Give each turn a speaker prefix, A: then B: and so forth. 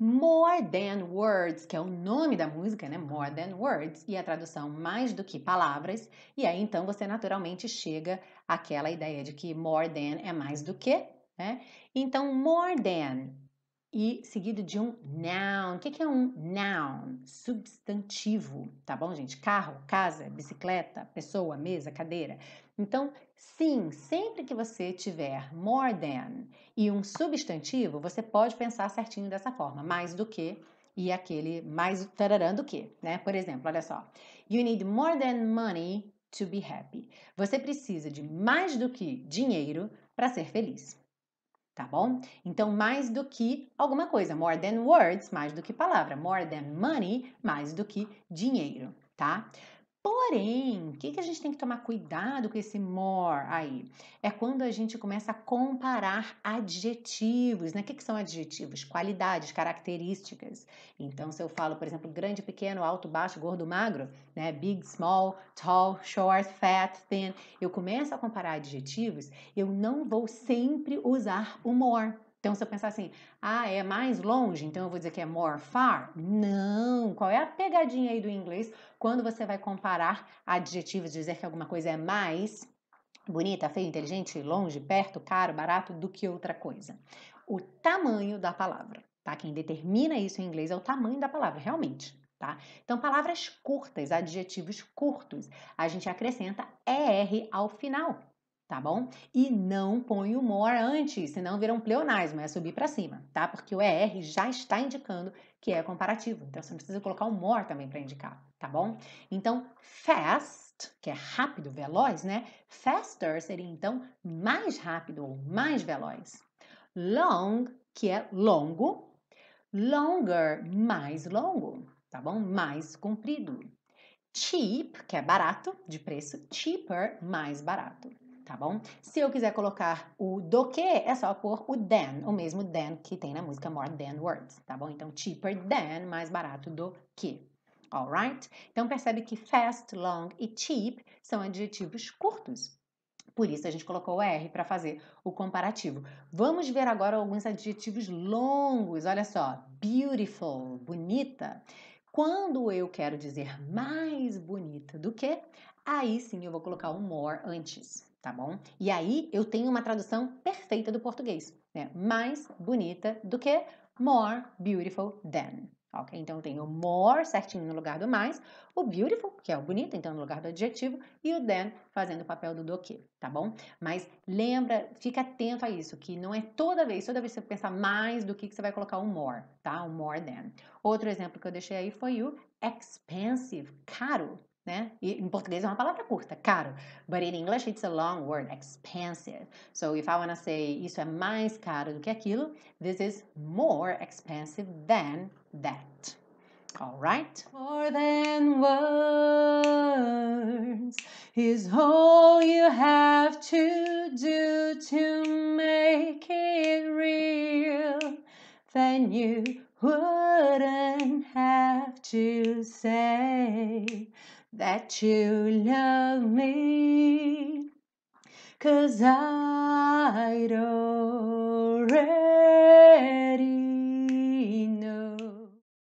A: More Than Words, que é o nome da música, né? More Than Words, e a tradução mais do que palavras. E aí então você naturalmente chega àquela ideia de que more than é mais do que, né? Então, more than e seguido de um noun. O que é um noun? Substantivo, tá bom, gente? Carro, casa, bicicleta, pessoa, mesa, cadeira. Então, sim, sempre que você tiver more than e um substantivo, você pode pensar certinho dessa forma, mais do que e aquele mais tararã do que, né? Por exemplo, olha só. You need more than money to be happy. Você precisa de mais do que dinheiro para ser feliz tá bom? Então, mais do que alguma coisa, more than words, mais do que palavra, more than money, mais do que dinheiro, tá? Porém, o que, que a gente tem que tomar cuidado com esse more aí? É quando a gente começa a comparar adjetivos, né? O que, que são adjetivos? Qualidades, características. Então, se eu falo, por exemplo, grande, pequeno, alto, baixo, gordo, magro, né? Big, small, tall, short, fat, thin. Eu começo a comparar adjetivos, eu não vou sempre usar o more. Então, se eu pensar assim, ah, é mais longe, então eu vou dizer que é more far? Não! Qual é a pegadinha aí do inglês quando você vai comparar adjetivos, dizer que alguma coisa é mais bonita, feia, inteligente, longe, perto, caro, barato do que outra coisa? O tamanho da palavra, tá? Quem determina isso em inglês é o tamanho da palavra, realmente. Tá? Então, palavras curtas, adjetivos curtos, a gente acrescenta ER ao final, tá bom? E não põe o more antes, senão vira um pleonasmo, é subir para cima, tá? Porque o ER já está indicando que é comparativo, então você não precisa colocar o more também para indicar, tá bom? Então, fast, que é rápido, veloz, né? Faster seria então mais rápido ou mais veloz. Long, que é longo. Longer, mais longo, tá bom? Mais comprido. Cheap, que é barato, de preço cheaper, mais barato tá bom? Se eu quiser colocar o do que, é só pôr o than, o mesmo than que tem na música More Than Words, tá bom? Então, cheaper than, mais barato do que. Alright? Então, percebe que fast, long e cheap são adjetivos curtos. Por isso a gente colocou o R para fazer o comparativo. Vamos ver agora alguns adjetivos longos. Olha só, beautiful, bonita. Quando eu quero dizer mais bonita do que, aí sim eu vou colocar o more antes, tá bom? E aí eu tenho uma tradução perfeita do português, né? Mais bonita do que more beautiful than. Ok? Então eu tenho more certinho no lugar do mais, o beautiful, que é o bonito, então no lugar do adjetivo, e o than fazendo o papel do do que, tá bom? Mas lembra, fica atento a isso, que não é toda vez, toda vez que você pensar mais do que, que você vai colocar o more, tá? O more than. Outro exemplo que eu deixei aí foi o expensive, caro, né? E em português é uma palavra curta, caro. But in English it's a long word, expensive. So if I want to say isso é mais caro do que aquilo, this is more expensive than that. All right? More than words is all you have to do to make it real. Then you wouldn't have to say that you love me, cause I don't.